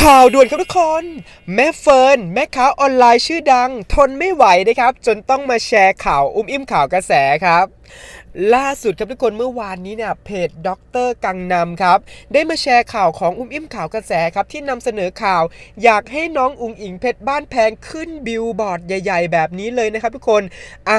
ข่าวด่วนครับทุกคน แม่เฟิร์น แม่ค้าออนไลน์ชื่อดัง ทนไม่ไหวนะครับจนต้องมาแชร์ข่าวอุ้มอิ่มข่าวกระแสครับ ล่าสุดครับทุกคนเมื่อวานนี้เนี่ยเพจด็อกเตอร์กังนำครับได้มาแชร์ข่าวของอุ้มอิ่มข่าวกระแสครับ ที่นำเสนอข่าว อยากให้น้องอุ้งอิงเพชรบ้านแพงขึ้นบิลบอร์ดใหญ่ๆแบบนี้เลยนะครับทุกคนอ่ะ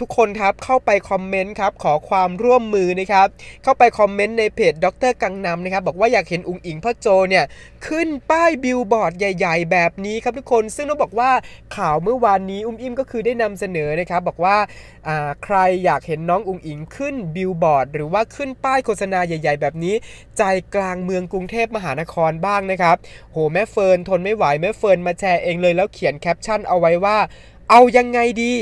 ทุกคนครับเข้าไปคอมเมนต์ครับ ขอความร่วมมือนะครับเข้าไปคอมเมนต์ในเพจดรกังนำนะครับบอกว่าอยากเห็นอุงอิงพ่อโจเนี่ยขึ้นป้ายบิลบอร์ดใหญ่ ๆ แบบนี้ครับทุกคนซึ่งต้องบอกว่าข่าวเมื่อวานนี้อุ้มอิมก็คือได้นำเสนอนะครับบอกว่าใครอยากเห็นน้องอุงอิงขึ้นบิลบอร์ดหรือว่าขึ้นป้ายโฆษณาใหญ่ๆ แบบนี้ใจกลางเมืองกรุงเทพมหานครบ้างนะครับ โหแม่เฟิร์นทนไม่ไหวแม่เฟิร์นมาแชร์เองเลย แล้วเขียนแคปชั่นเอาไว้ว่า เอายังไงดี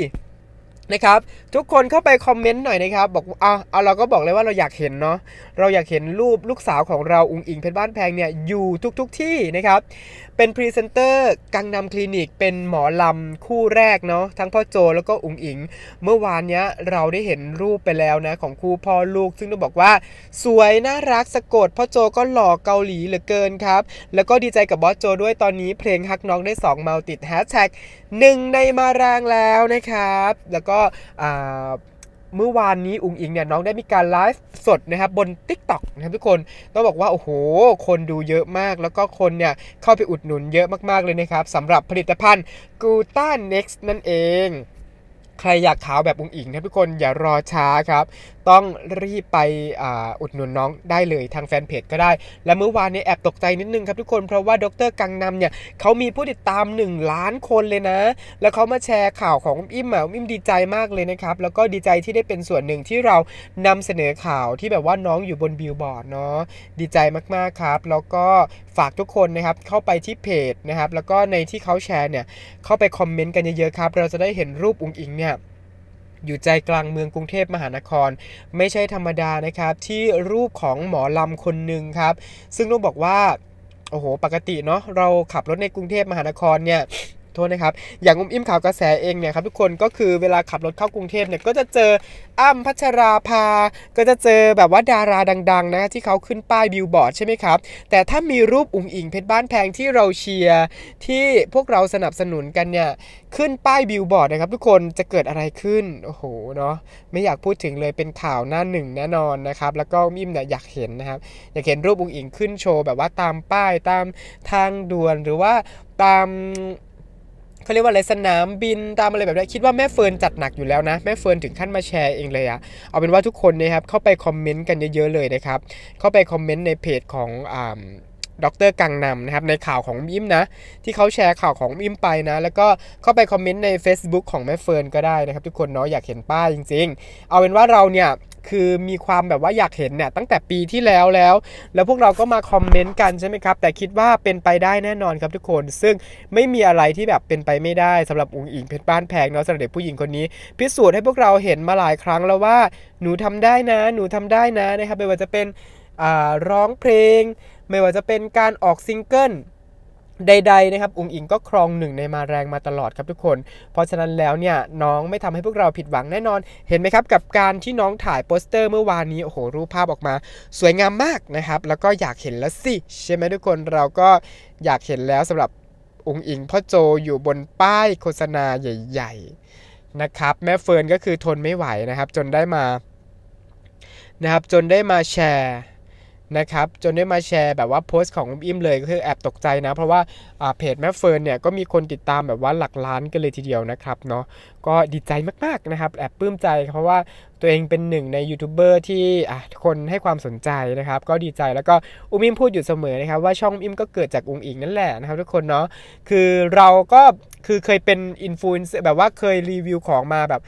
นะครับทุกคนเข้าไปคอมเมนต์หน่อยนะครับบอกเอาเอาเราก็บอกเลยว่าเราอยากเห็นเนาะเราอยากเห็นรูปลูกสาวของเราอุงอิงเพชรบ้านแพงเนี่ยอยู่ทุกๆทที่นะครับ เป็นพรีเซนเตอร์กังนำคลินิกเป็นหมอลำคู่แรกเนาะทั้งพ่อโจแล้วก็อุงอิง เมื่อวานเนี้ยเราได้เห็นรูปไปแล้วนะของคู่พ่อลูก ซึ่งต้องบอกว่า สวยน่ารักสะกด พ่อโจก็หล่อเกาหลีเหลือเกินครับ แล้วก็ดีใจกับบอสโจด้วยตอนนี้เพลงฮักน้องได้2เมาติดแฮชแท็กหนึ่งในมาแรงแล้วนะครับ แล้วก็็เมื่อวานนี้อุงอิงเนี่ยน้องได้มีการไลฟ์สดนะครับบนิกต็ o กนะครับทุกคนต้องบอกว่าโอ้โห คนดูเยอะมากแล้วก็คนเนี่ยเข้าไปอุดหนุนเยอะมาก ๆ เลยนะครับสำหรับผลิตภัณฑ์กูต้าเน็กซ์นั่นเองใครอยากขาวแบบองอิงนะทุกคนอย่ารอช้าครับ ต้องรีบไปออุดหนุนน้องได้เลยทางแฟนเพจก็ได้ และเมื่อวานนี้แอบตกใจนิดนึงครับทุกคนเพราะว่าดรกังนำเนี่ยเขามีผู้ติดตาม 1 ล้านคนเลยนะ แล้วเขามาแชร์ข่าวของอิมอ่ะอิมดีใจมากเลยนะครับ แล้วก็ดีใจที่ได้เป็นส่วนหนึ่งที่เรานำเสนอข่าวที่แบบว่าน้องอยู่บนบิลบอร์ดเนาะดีใจมากๆครับ แล้วก็ฝากทุกคนนะครับเข้าไปที่เพจนะครับ แล้วก็ในที่เขาแชร์เนี่ยเข้าไปคอมเมนต์กันเยอะๆครับ เราจะได้เห็นรูปอุงอิงเนี่ยอยู่ใจกลางเมืองกรุงเทพมหานคร ไม่ใช่ธรรมดานะครับที่รูปของหมอลำคนหนึ่งครับ ซึ่งต้องบอกว่าโอ้โหปกติเนาะเราขับรถในกรุงเทพมหานครเนี่ยทษนะครับอย่างอุ้มอิ่มข่าวกระแสเองเนี่ยครับทุกคนก็คือเวลาขับรถเข้ากรุงเทพเนี่ยก็จะเจออ้ำพัชราภาก็จะเจอแบบว่าดาราดังๆนะที่เขาขึ้นป้ายบิลบอร์ดใช่ไหมครับแต่ถ้ามีรูปอุ้มอิงเพชรบ้านแพงที่เราเชียร์ที่พวกเราสนับสนุนกันเนี่ยขึ้นป้ายบิลบอร์ดนะครับทุกคนจะเกิดอะไรขึ้นโอ้โหเนาะไม่อยากพูดถึงเลยเป็นข่าวหน้าหนึ่งแน่นอนนะครับแล้วก็มิ่มเนี่ยอยากเห็นนะครับอยากเห็นรูปอุ้งอิงขึ้นโชว์แบบว่าตามป้ายตามทางด่วนหรือว่าตามเขาเรียกว่าอะไรสนาม บินตามอะไรแบบนี้คิดว่าแม่เฟิร์นจัดหนักอยู่แล้วนะ แม่เฟิร์นถึงขั้นมาแชร์เองเลยอะเอาเป็นว่าทุกคนนะครับ เข้าไปคอมเมนต์กันเยอะๆเลยนะครับ เข้าไปคอมเมนต์ในเพจของอ่าดรกังนำนะครับในข่าวของอิมนะที่เขาแชร์ข่าวของอิมไปนะ แล้วก็เข้าไปคอมเมนต์ใน Facebook ของแม่เฟิร์นก็ได้นะครับทุกคนเนาะอยากเห็นป้าจริง ๆ เอาเป็นว่าเราเนี่ยคือมีความแบบว่าอยากเห็นเนี่ยตั้งแต่ปีที่แล้วแล้ว แล้วพวกเราก็มาคอมเมนต์กันใช่ไหมครับแต่คิดว่าเป็นไปได้แน่นอนครับทุกคน ซึ่งไม่มีอะไรที่แบบเป็นไปไม่ได้สำหรับองค์อิงเพชรบ้านแพงเนาะสำหรับเด็กผู้หญิงคนนี้พิสูจน์ให้พวกเราเห็นมาหลายครั้งแล้วว่าหนูทำได้นะ หนูทำได้นะนะครับไม่ว่าจะเป็นร้องเพลงไม่ว่าจะเป็นการออกซิงเกิลใดๆนะครับอุงอิงก็ครองหนึ่งในมาแรงมาตลอดครับทุกคน เพราะฉะนั้นแล้วเนี่ยน้องไม่ทำให้พวกเราผิดหวังแน่นอน เห็นไหมครับกับการที่น้องถ่ายโปสเตอร์เมื่อวานนี้โอ้โหรูปภาพออกมา สวยงามมากนะครับ แล้วก็อยากเห็นแล้วสิใช่ไหมทุกคนเราก็อยากเห็นแล้วสำหรับอุงอิงพ่อโจอยู่บนป้ายโฆษณาใหญ่ๆนะครับแม่เฟิร์นก็คือทนไม่ไหวนะครับจนได้มานะครับจนได้มาแชร์นะครับจนได้มาแชร์แบบว่าโพสต์ของอมิ่มเลยก็คือแอบตกใจนะ เพราะว่าเพจแม่เฟิร์นเนี่ยก็มีคนติดตามแบบว่าหลักล้านกันเลยทีเดียวนะครับเนาะก็ดีใจมากๆนะครับ แอบปลื้มใจเพราะว่าตัวเองเป็นหนึ่งในยูทูบเบอร์ที่คนให้ความสนใจนะครับ ก็ดีใจแล้วก็อุ้มอิ่มพูดอยู่เสมอนะครับว่าช่องอิ่มก็เกิดจากอุ้งอิงนั่นแหละนะครับทุกคนเนาะคือเราก็คือเคยเป็นอินฟลูเอนเซอร์แบบว่าเคยรีวิวของมาแบบ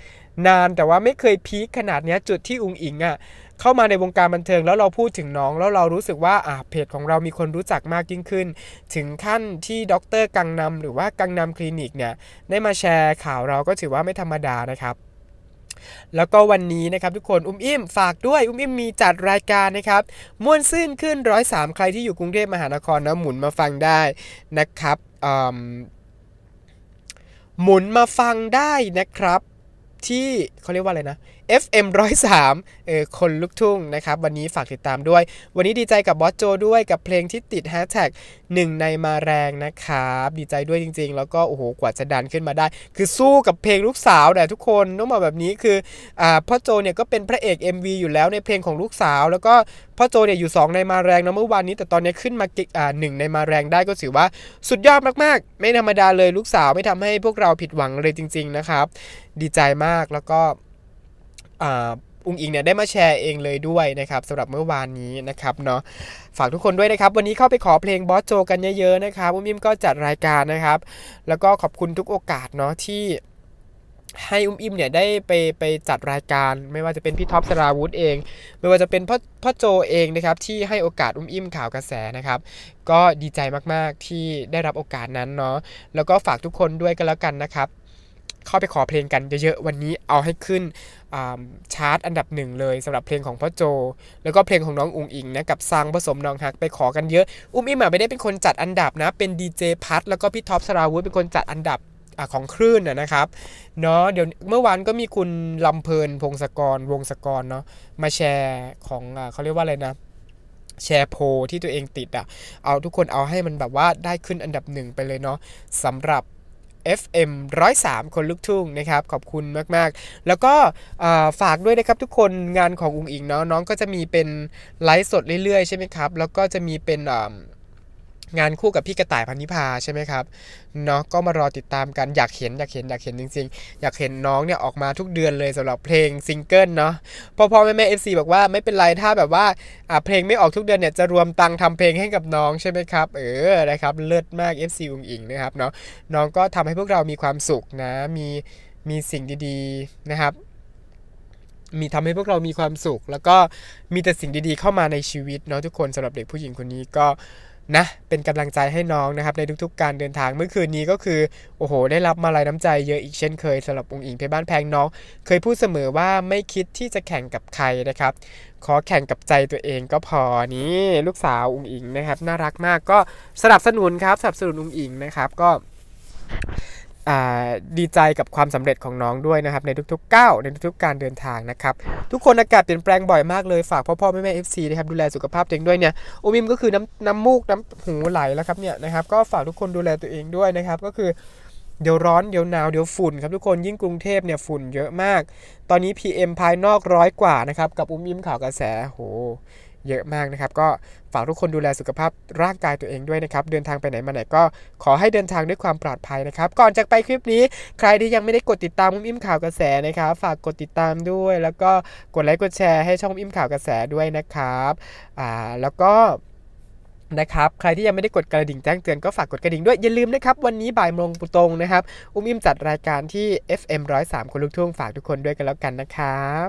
นานแต่ว่าไม่เคยพีคขนาดนี้จุดที่อุงอิงอะ่ะเข้ามาในวงการบันเทิง แล้วเราพูดถึงน้องแล้วเรารู้สึกว่าเพจของเรามีคนรู้จักมากยิ่งขึ้น ถึงขั้นที่ดร กังนำหรือว่ากังนำคลินิกเนี่ย ได้มาแชร์ข่าวเราก็ถือว่าไม่ธรรมดานะครับ แล้วก็วันนี้นะครับทุกคนอุ้มอิ่มฝากด้วยอุ้มอิ่มมีจัดรายการนะครับม่วนซื่นขึ้นร้อยสามใครที่อยู่กรุงเทพมหานครนะหมุนมาฟังได้นะครับหมุนมาฟังได้นะครับที่เขาเรียกว่าอะไรนะ FM 103เออคนลุกทุ่งนะครับ วันนี้ฝากติดตามด้วย วันนี้ดีใจกับบอสโจด้วยกับเพลงที่ติดแฮชแท็กหนึ่งในมาแรงนะครับ ดีใจด้วยจริง ๆ แล้วก็โอ้โห กว่าจะดันขึ้นมาได้ คือสู้กับเพลงลูกสาวแต่ทุกคนต้องมาแบบนี้คือ อ่า พ่อโจเนี่ยก็เป็นพระเอก MV อยู่แล้วในเพลงของลูกสาว แล้วก็พ่อโจเนี่ยอยู่ 2 ในมาแรงนะเมื่อวานนี้ แต่ตอนนี้ขึ้นมาอ่าหนึ่งในมาแรงได้ก็ถือว่าสุดยอดมากๆ ไม่ธรรมดาเลยลูกสาวไม่ทำให้พวกเราผิดหวังเลยจริงๆนะครับ ดีใจมาก แล้วก็อุ้งอิงเนี่ยได้มาแชร์เองเลยด้วยนะครับสำหรับเมื่อวานนี้นะครับเนาะฝากทุกคนด้วยนะครับ วันนี้เข้าไปขอเพลงบอสโจกันเยอะๆนะครับอุ้มอิมก็จัดรายการนะครับ แล้วก็ขอบคุณทุกโอกาสเนาะที่ให้อุ้มอิมเนี่ยได้ไปไปจัดรายการไม่ว่าจะเป็นพี่ท็อปสราวุธเองไม่ว่าจะเป็นพ่อพ่อโจเองนะครับ ที่ให้โอกาสอุ้มอิมข่าวกระแสนะครับ ก็ดีใจมากๆที่ได้รับโอกาสนั้นเนาะแล้วก็ฝากทุกคนด้วยกันแล้วกันนะครับเข้าไปขอเพลงกันเยอะๆวันนี้เอาให้ขึ้นชาร์ตอันดับหนึ่งเลยสำหรับเพลงของพ่อโจ แล้วก็เพลงของน้องอุงอิงนะกับซางผสมน้องฮักไปขอกันเยอะอุ้มอิมไม่ได้เป็นคนจัดอันดับนะเป็นดีเจพัทแล้วก็พี่ท็อปสราวุฒิเป็นคนจัดอันดับของคลื่นนะครับเนาะเดี๋ยวเมื่อวานก็มีคุณลำเพลินพงศกรวงศกรเนาะมาแชร์ของอเขาเรียกว่าอะไรนะแชร์โพที่ตัวเองติดอะ่ะเอาทุกคนเอาให้มันแบบว่าได้ขึ้นอันดับหนึ่งไปเลยเนาะสำหรับ FM 103 คนลุกทุ่งนะครับขอบคุณมาก ๆ แล้วก็ฝากด้วยนะครับทุกคนงานของอุงอิงเนาะน้องก็จะมีเป็นไลฟ์สดเรื่อยๆใช่ไหมครับ แล้วก็จะมีเป็นงานคู่กับพี่กระต่ายพันธิพาใช่ไหมครับ เนาะ ก็มารอติดตามกันอยากเห็นอยากเห็นอยากเห็นจริงๆอยากเห็นน้องเนี่ยออกมาทุกเดือนเลยสำหรับเพลงซิงเกิลเนาะพ่อพ่อแม่แม่เอฟซีบอกว่าไม่เป็นไรถ้าแบบว่าอ่าเพลงไม่ออกทุกเดือนเนี่ยจะรวมตังค์ทำเพลงให้กับน้องใช่ไหมครับ เออนะครับเลิศมาก FC อุ๋งอิงนะครับ เนาะน้องก็ทำให้พวกเรามีความสุขนะมีมีสิ่งดีๆนะครับ มีทำให้พวกเรามีความสุข แล้วก็มีแต่สิ่งดีๆเข้ามาในชีวิตเนาะทุกคนสำหรับเด็กผู้หญิงคนนี้ก็นะเป็นกำลังใจให้น้องนะครับในทุก ๆการเดินทางเมื่อคืนนี้ก็คือ โอ้โห ได้รับมาลายน้ำใจ เยอะอีกเช่นเคยสำหรับองค์อิงเพชรบ้านแพง น้องเคยพูดเสมอว่าไม่คิดที่จะแข่งกับใครนะครับ ขอแข่งกับใจตัวเองก็พอนี่ลูกสาวองค์อิงนะครับ น่ารักมากก็สนับสนุนครับสนับสนุนองค์อิงนะครับก็ดีใจกับความสำเร็จของน้องด้วยนะครับ ในทุกๆก้าวในทุกๆการเดินทางนะครับ ทุกคนอากาศเปลี่ยนแปลงบ่อยมาก เลยฝากพ่อพ่อแม่แม่เอฟซีนะครับดูแลสุขภาพตัวเองด้วยเนี่ยโอมิมก็คือน้ำน้ำมูกน้ำหูไหลแล้วครับเนี่ยนะครับ ก็ฝากทุกคนดูแลตัวเองด้วยนะครับก็คือเดี๋ยวร้อนเดี๋ยวหนาวเดี๋ยวฝุ่น ครับทุกคนยิ่งกรุงเทพเนี่ยฝุ่นเยอะมาก ตอนนี้ PM ภายนอกร้อยกว่านะครับกับอุ้มยิ้มข่าวกระแสโหเยอะมากนะครับก็ฝากทุกคนดูแลสุขภาพร่างกายตัวเองด้วยนะครับเดินทางไปไหนมาไหนก็ขอให้เดินทางด้วยความปลอดภัยนะครับ ก่อนจากไปคลิปนี้ ใครที่ยังไม่ได้กดติดตามอุ้มอิ่มข่าวกระแสนะครับ ฝากกดติดตามด้วย แล้วก็กดไลค์กดแชร์ให้ช่องอิ่มข่าวกระแสด้วยนะครับอ่าแล้วก็นะครับใครที่ยังไม่ได้กดกระดิ่งแจ้งเตือน ก็ฝากกดกระดิ่งด้วย อย่าลืมนะครับ วันนี้บ่ายโมงตรงนะครับ อุ้มอิ่มจัดรายการที่ FM 103คนลุกทุ่งฝากทุกคนด้วยกันแล้วกันนะครับ